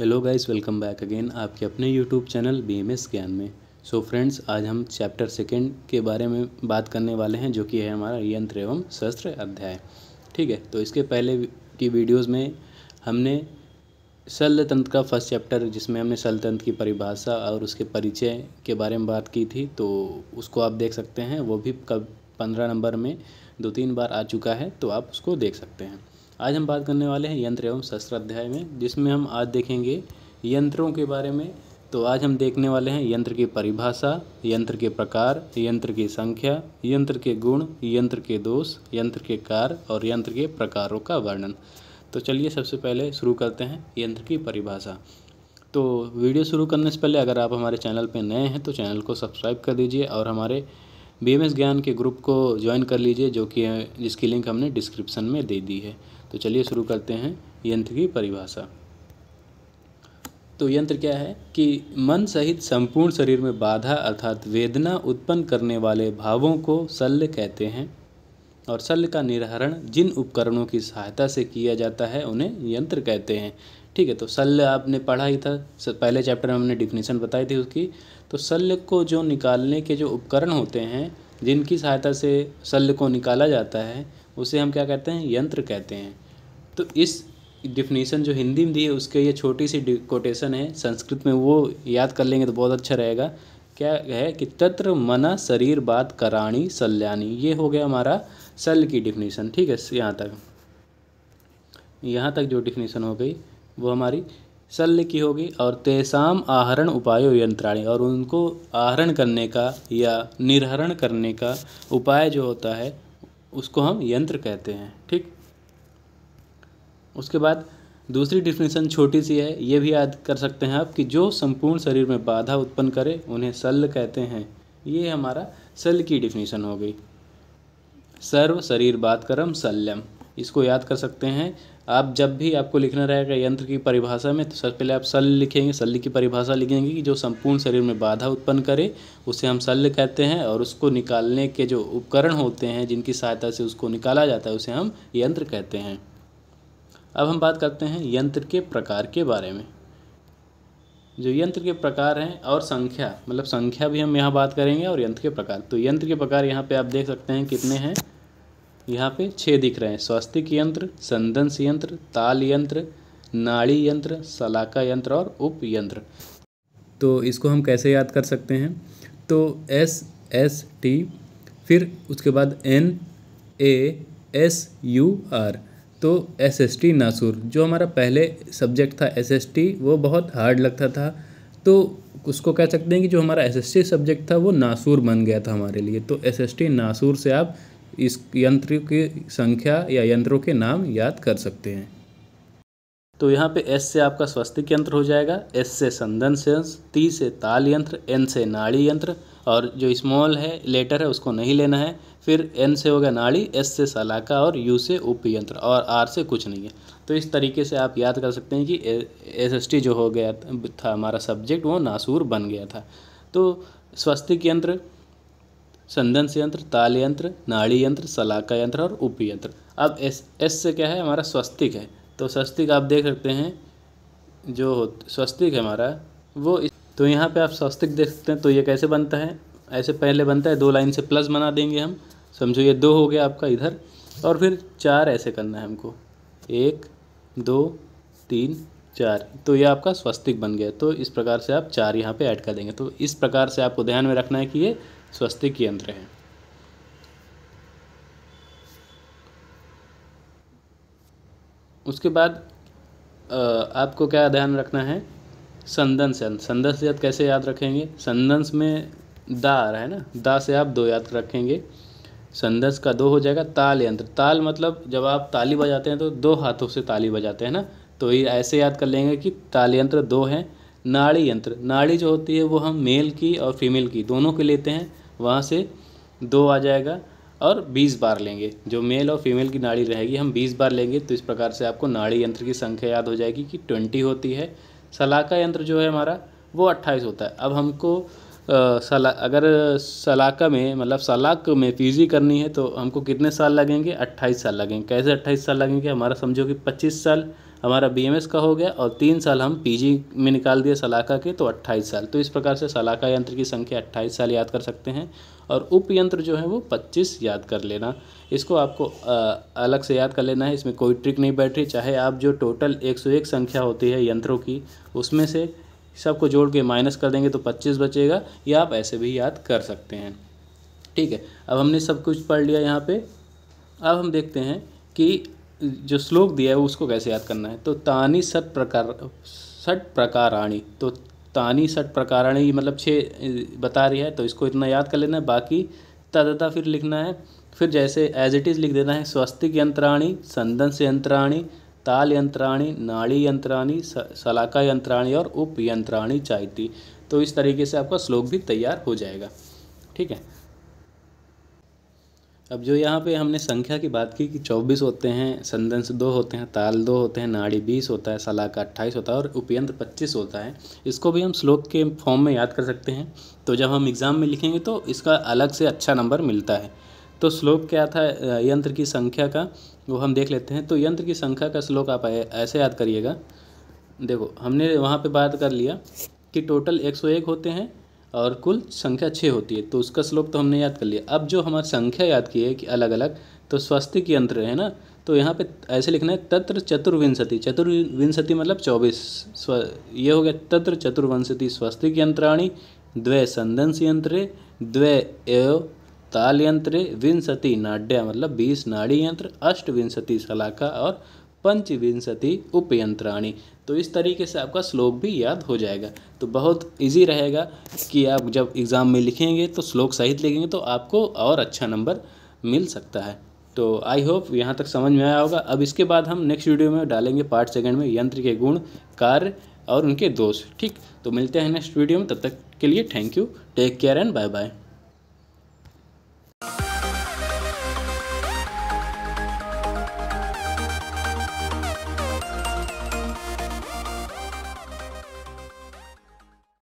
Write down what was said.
hello guys welcome back again आपके अपने YouTube channel B M S Gyan में सो so friends आज हम चैप्टर सेकेंड के बारे में बात करने वाले हैं जो कि है हमारा यंत्र एवं शस्त्र अध्याय ठीक है तो इसके पहले की वीडियोस में हमने शल्य तंत्र का फर्स्ट चैप्टर जिसमें हमने शल्य तंत्र की परिभाषा और उसके परिचय के बारे में बात की थी तो उसको आप देख सकते हैं वो भी कब पंद्रह नंबर में दो तीन बार आ चुका है तो आप उसको देख सकते हैं आज हम बात करने वाले हैं यंत्र एवं शस्त्र अध्याय में जिसमें हम आज देखेंगे यंत्रों के बारे में तो आज हम देखने वाले हैं यंत्र की परिभाषा यंत्र के प्रकार यंत्र की संख्या यंत्र के गुण यंत्र के दोष यंत्र के कार और यंत्र के प्रकारों का वर्णन तो चलिए सबसे पहले शुरू करते हैं यंत्र की परिभाषा तो वीडियो शुरू करने से पहले अगर आप हमारे चैनल पर नए हैं तो चैनल को सब्सक्राइब कर दीजिए और हमारे बी ज्ञान के ग्रुप को ज्वाइन कर लीजिए जो कि जिसकी लिंक हमने डिस्क्रिप्शन में दे दी है तो चलिए शुरू करते हैं यंत्र की परिभाषा तो यंत्र क्या है कि मन सहित संपूर्ण शरीर में बाधा अर्थात वेदना उत्पन्न करने वाले भावों को शल्य कहते हैं और शल्य का निर्हरण जिन उपकरणों की सहायता से किया जाता है उन्हें यंत्र कहते हैं ठीक है तो शल्य आपने पढ़ा ही था पहले चैप्टर में हमने डिफिनेशन बताई थी उसकी तो शल्य को जो निकालने के जो उपकरण होते हैं जिनकी सहायता से शल्य को निकाला जाता है उसे हम क्या कहते हैं यंत्र कहते हैं तो इस डिफिनीसन जो हिंदी में दी है उसके ये छोटी सी कोटेशन है संस्कृत में वो याद कर लेंगे तो बहुत अच्छा रहेगा क्या है कि तत्र मना शरीर बात कराणी सल्याणी ये हो गया हमारा सल की डिफिनीसन ठीक है यहाँ तक यहाँ तक जो डिफिनीसन हो गई वो हमारी शल्य की होगी और तेसाम आहरण उपायों यंत्राणी और उनको आहरण करने का या निर्हरण करने का उपाय जो होता है उसको हम यंत्र कहते हैं ठीक उसके बाद दूसरी डिफिनेशन छोटी सी है ये भी याद कर सकते हैं आप कि जो संपूर्ण शरीर में बाधा उत्पन्न करे उन्हें शल्य कहते हैं ये हमारा शल्य की डिफिनेशन हो गई सर्व शरीर बात करम शल्यम इसको याद कर सकते हैं आप जब भी आपको लिखना रहेगा यंत्र की परिभाषा में तो सबसे पहले आप शल्य लिखेंगे शल्य की परिभाषा लिखेंगे कि जो संपूर्ण शरीर में बाधा उत्पन्न करे उसे हम शल्य कहते हैं और उसको निकालने के जो उपकरण होते हैं जिनकी सहायता से उसको निकाला जाता है उसे हम यंत्र कहते हैं अब हम बात करते हैं यंत्र के प्रकार के बारे में जो यंत्र के प्रकार हैं और संख्या मतलब संख्या भी हम यहाँ बात करेंगे और यंत्र के प्रकार तो यंत्र के प्रकार यहाँ पे आप देख सकते हैं कितने हैं यहाँ पे छः दिख रहे हैं स्वास्तिक यंत्र संदंस यंत्र ताल यंत्र नाड़ी यंत्र सलाका यंत्र और उप यंत्र तो इसको हम कैसे याद कर सकते हैं तो एस एस टी फिर उसके बाद N A S U R तो एस एस टी नासुर जो हमारा पहले सब्जेक्ट था एस एस टी वो बहुत हार्ड लगता था तो उसको कह सकते हैं कि जो हमारा एस एस टी सब्जेक्ट था वो नासूर बन गया था हमारे लिए तो एस एस टी नासूर से आप इस यंत्र की संख्या या यंत्रों के नाम याद कर सकते हैं तो यहाँ पे एस से आपका स्वस्तिक यंत्र हो जाएगा एस से संदन सेंस टी से ताल यंत्र एन से नाड़ी यंत्र और जो स्मॉल है लेटर है उसको नहीं लेना है फिर एन से होगा नाड़ी एस से सलाका और यू से उप यंत्र और आर से कुछ नहीं है तो इस तरीके से आप याद कर सकते हैं कि एस एस टी जो हो गया था हमारा सब्जेक्ट वो नासूर बन गया था तो स्वस्तिक यंत्र संदन यंत्र ताल यंत्र नाड़ी यंत्र सलाका यंत्र और उप यंत्र अब एस एस से क्या है हमारा स्वस्तिक है तो स्वस्तिक आप देख सकते हैं जो स्वस्तिक है हमारा वो तो यहाँ पे आप स्वस्तिक देख सकते हैं तो ये कैसे बनता है ऐसे पहले बनता है दो लाइन से प्लस बना देंगे हम समझो ये दो हो गया आपका इधर और फिर चार ऐसे करना है हमको एक दो तीन चार तो ये आपका स्वस्तिक बन गया तो इस प्रकार से आप चार यहाँ पे ऐड कर देंगे तो इस प्रकार से आपको ध्यान में रखना है कि ये स्वस्तिक यंत्र हैं उसके बाद आपको क्या ध्यान रखना है संदंस यंत्र संदंस यंत्र कैसे याद रखेंगे संदंस में दा आ रहा है ना दा से आप दो याद रखेंगे संदस का दो हो जाएगा ताल यंत्र ताल मतलब जब आप ताली बजाते हैं तो दो हाथों से ताली बजाते हैं ना तो ये ऐसे याद कर लेंगे कि ताल यंत्र दो हैं नाड़ी यंत्र नाड़ी जो होती है वो हम मेल की और फीमेल की दोनों के लेते हैं वहाँ से दो आ जाएगा और बीस बार लेंगे जो मेल और फीमेल की नाड़ी रहेगी हम बीस बार लेंगे तो इस प्रकार से आपको नाड़ी यंत्र की संख्या याद हो जाएगी कि ट्वेंटी होती है सलाका यंत्र जो है हमारा वो अट्ठाईस होता है अब हमको सला अगर सलाका में मतलब सलाक में पी करनी है तो हमको कितने साल लगेंगे अट्ठाईस साल लगेंगे कैसे अट्ठाईस साल लगेंगे हमारा समझो कि पच्चीस साल हमारा बीएमएस का हो गया और तीन साल हम पीजी में निकाल दिए सलाका के तो अट्ठाईस साल तो इस प्रकार से सलाका यंत्र की संख्या अट्ठाईस साल याद कर सकते हैं और उप यंत्र जो है वो पच्चीस याद कर लेना इसको आपको अलग से याद कर लेना है इसमें कोई ट्रिक नहीं बैठ रही चाहे आप जो टोटल एक संख्या होती है यंत्रों की उसमें से सबको जोड़ के माइनस कर देंगे तो पच्चीस बचेगा या आप ऐसे भी याद कर सकते हैं ठीक है अब हमने सब कुछ पढ़ लिया यहाँ पर अब हम देखते हैं कि जो श्लोक दिया है उसको कैसे याद करना है तो तानी सट प्रकार सट प्रकाराणी तो तानी सट प्रकाराणी मतलब छः बता रही है तो इसको इतना याद कर लेना है बाकी तदता फिर लिखना है फिर जैसे एज इट इज़ लिख देना है स्वस्तिक यंत्राणी संदंस यंत्राणी ताल यंत्राणी नाड़ी यंत्राणी सलाका यंत्राणी और उप यंत्राणी चाहती तो इस तरीके से आपका श्लोक भी तैयार हो जाएगा ठीक है अब जो यहाँ पे हमने संख्या की बात की कि चौबीस होते हैं संदंश दो होते हैं ताल दो होते हैं नाड़ी बीस होता है सलाका अट्ठाईस होता है और उपयंत्र पच्चीस होता है इसको भी हम श्लोक के फॉर्म में याद कर सकते हैं तो जब हम एग्ज़ाम में लिखेंगे तो इसका अलग से अच्छा नंबर मिलता है तो श्लोक क्या था यंत्र की संख्या का वो हम देख लेते हैं तो यंत्र की संख्या का श्लोक आप ऐसे याद करिएगा देखो हमने वहाँ पर बात कर लिया कि टोटल एक होते हैं और कुल संख्या छः होती है तो उसका स्लोप तो हमने याद कर लिया अब जो हमारी संख्या याद की है कि अलग अलग तो स्वस्थिक यंत्र है ना तो यहाँ पे ऐसे लिखना है तत्र चतुर्विंशति चतुर्विंशति मतलब चौबीस स्व ये हो गया तत्र चतुर्विंशति स्वस्तिक यंत्राणी द्वे संदंश यंत्र द्वे एव ताल यंत्र विंशति नाड्या मतलब बीस नाड़ी यंत्र अष्टविंशति शलाका और पंचविंशति उपयंत्राणी तो इस तरीके से आपका श्लोक भी याद हो जाएगा तो बहुत इजी रहेगा कि आप जब एग्ज़ाम में लिखेंगे तो श्लोक सहित लिखेंगे तो आपको और अच्छा नंबर मिल सकता है तो आई होप यहाँ तक समझ में आया होगा अब इसके बाद हम नेक्स्ट वीडियो में डालेंगे पार्ट सेकंड में यंत्र के गुण कार्य और उनके दोष ठीक तो मिलते हैं नेक्स्ट वीडियो में तब तक के लिए thank you take care and bye bye